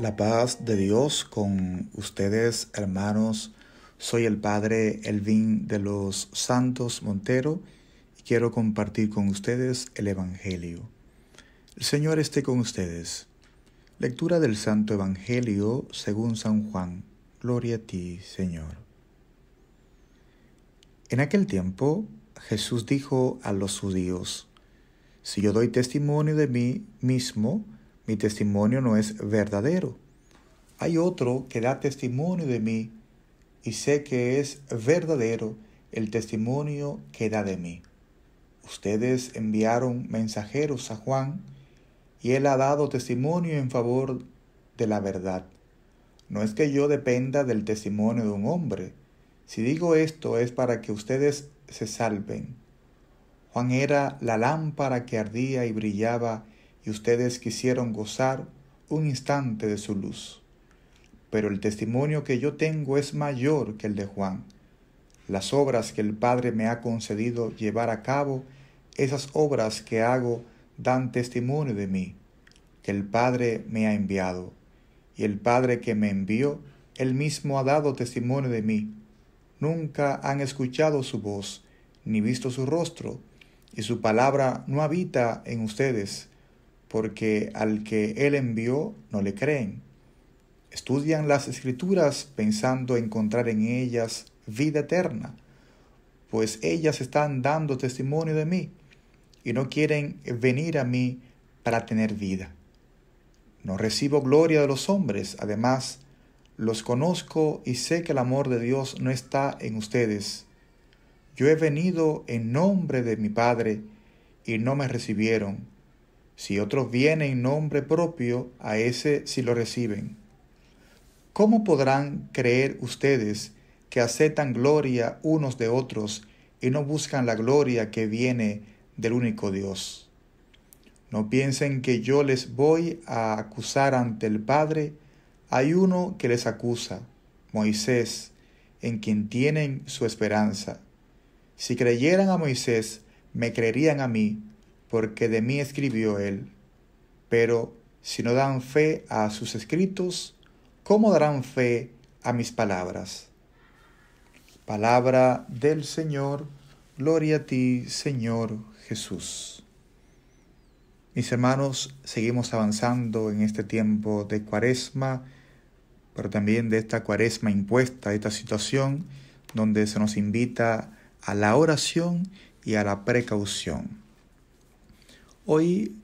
La paz de Dios con ustedes, hermanos. Soy el Padre Elvin de los Santos Montero y quiero compartir con ustedes el Evangelio. El Señor esté con ustedes. Lectura del Santo Evangelio según San Juan. Gloria a ti, Señor. En aquel tiempo Jesús dijo a los judíos, Si yo doy testimonio de mí mismo, mi testimonio no es verdadero. Hay otro que da testimonio de mí y sé que es verdadero el testimonio que da de mí. Ustedes enviaron mensajeros a Juan y él ha dado testimonio en favor de la verdad. No es que yo dependa del testimonio de un hombre. Si digo esto es para que ustedes se salven. Juan era la lámpara que ardía y brillaba y ustedes quisieron gozar un instante de su luz. Pero el testimonio que yo tengo es mayor que el de Juan. Las obras que el Padre me ha concedido llevar a cabo, esas obras que hago dan testimonio de mí, que el Padre me ha enviado. Y el Padre que me envió, él mismo ha dado testimonio de mí. Nunca han escuchado su voz, ni visto su rostro, y su palabra no habita en ustedes porque al que él envió no le creen. Estudian las escrituras pensando encontrar en ellas vida eterna, pues ellas están dando testimonio de mí y no quieren venir a mí para tener vida. No recibo gloria de los hombres, además, los conozco y sé que el amor de Dios no está en ustedes. Yo he venido en nombre de mi Padre y no me recibieron si otros vienen en nombre propio, a ese si lo reciben. ¿Cómo podrán creer ustedes que aceptan gloria unos de otros y no buscan la gloria que viene del único Dios? No piensen que yo les voy a acusar ante el Padre. Hay uno que les acusa, Moisés, en quien tienen su esperanza. Si creyeran a Moisés, me creerían a mí porque de mí escribió él. Pero si no dan fe a sus escritos, ¿cómo darán fe a mis palabras? Palabra del Señor, gloria a ti, Señor Jesús. Mis hermanos, seguimos avanzando en este tiempo de cuaresma, pero también de esta cuaresma impuesta, esta situación donde se nos invita a la oración y a la precaución. Hoy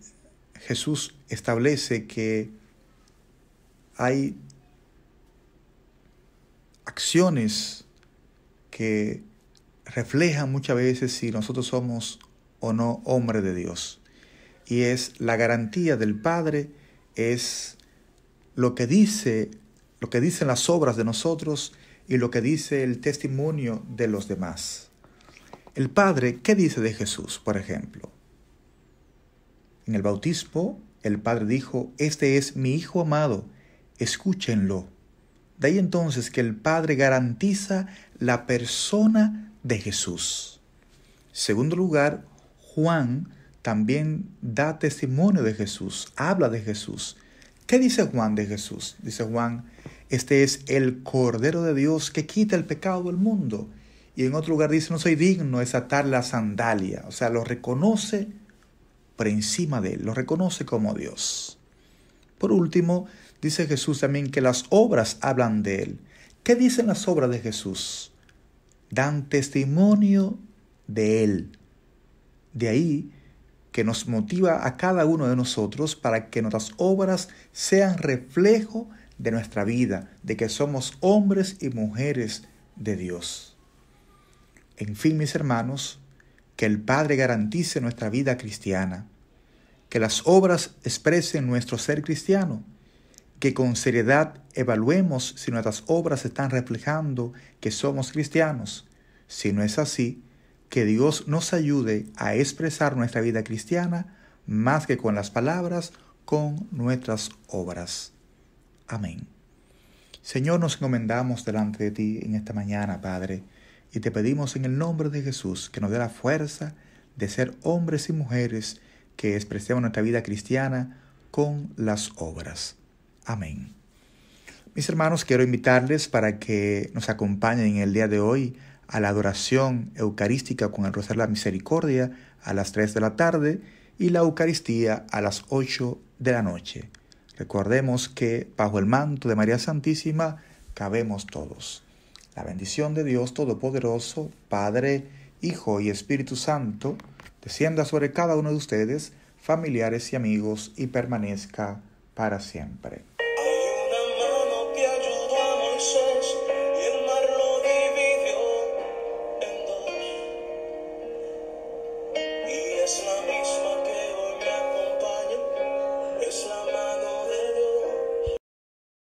Jesús establece que hay acciones que reflejan muchas veces si nosotros somos o no hombre de Dios. Y es la garantía del Padre, es lo que dice, lo que dicen las obras de nosotros y lo que dice el testimonio de los demás. El Padre, ¿qué dice de Jesús, por ejemplo? En el bautismo, el Padre dijo, Este es mi Hijo amado, escúchenlo. De ahí entonces que el Padre garantiza la persona de Jesús. Segundo lugar, Juan también da testimonio de Jesús, habla de Jesús. ¿Qué dice Juan de Jesús? Dice Juan, este es el Cordero de Dios que quita el pecado del mundo. Y en otro lugar dice, no soy digno de atar la sandalia. O sea, lo reconoce por encima de él, lo reconoce como Dios. Por último, dice Jesús también que las obras hablan de él. ¿Qué dicen las obras de Jesús? Dan testimonio de él. De ahí que nos motiva a cada uno de nosotros para que nuestras obras sean reflejo de nuestra vida, de que somos hombres y mujeres de Dios. En fin, mis hermanos, que el Padre garantice nuestra vida cristiana, que las obras expresen nuestro ser cristiano, que con seriedad evaluemos si nuestras obras están reflejando que somos cristianos. Si no es así, que Dios nos ayude a expresar nuestra vida cristiana más que con las palabras, con nuestras obras. Amén. Señor, nos encomendamos delante de ti en esta mañana, Padre, y te pedimos en el nombre de Jesús que nos dé la fuerza de ser hombres y mujeres que expresemos nuestra vida cristiana con las obras. Amén. Mis hermanos, quiero invitarles para que nos acompañen en el día de hoy a la adoración eucarística con el Rosario de la Misericordia a las 3 de la tarde y la Eucaristía a las 8 de la noche. Recordemos que bajo el manto de María Santísima cabemos todos. La bendición de Dios Todopoderoso, Padre, Hijo y Espíritu Santo, descienda sobre cada uno de ustedes, familiares y amigos, y permanezca para siempre.